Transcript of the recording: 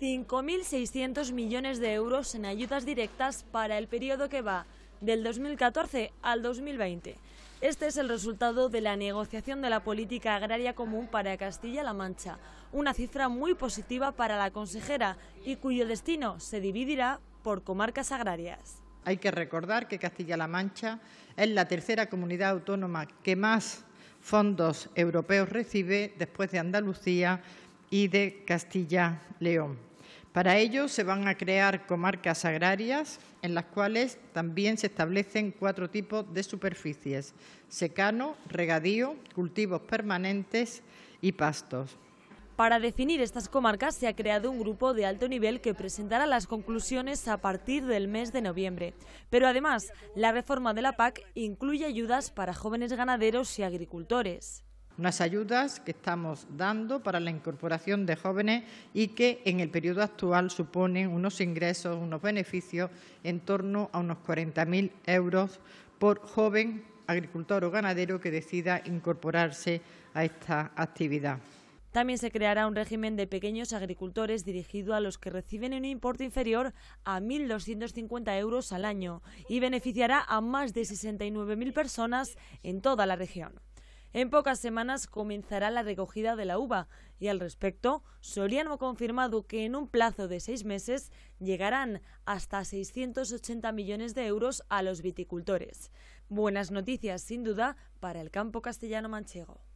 5.600 millones de euros en ayudas directas para el periodo que va del 2014 al 2020. Este es el resultado de la negociación de la política agraria común para Castilla-La Mancha, una cifra muy positiva para la consejera y cuyo destino se dividirá por comarcas agrarias. Hay que recordar que Castilla-La Mancha es la tercera comunidad autónoma que más fondos europeos recibe después de Andalucía y de Castilla-León. Para ello se van a crear comarcas agrarias en las cuales también se establecen cuatro tipos de superficies, secano, regadío, cultivos permanentes y pastos. Para definir estas comarcas se ha creado un grupo de alto nivel que presentará las conclusiones a partir del mes de noviembre. Pero además, la reforma de la PAC incluye ayudas para jóvenes ganaderos y agricultores unas ayudas que estamos dando para la incorporación de jóvenes y que en el periodo actual suponen unos ingresos, unos beneficios en torno a unos 40.000 euros por joven agricultor o ganadero que decida incorporarse a esta actividad. También se creará un régimen de pequeños agricultores dirigido a los que reciben un importe inferior a 1.250 euros al año y beneficiará a más de 69.000 personas en toda la región. En pocas semanas comenzará la recogida de la uva y al respecto, Soliano ha confirmado que en un plazo de seis meses llegarán hasta 680 millones de euros a los viticultores. Buenas noticias, sin duda, para el campo castellano-manchego.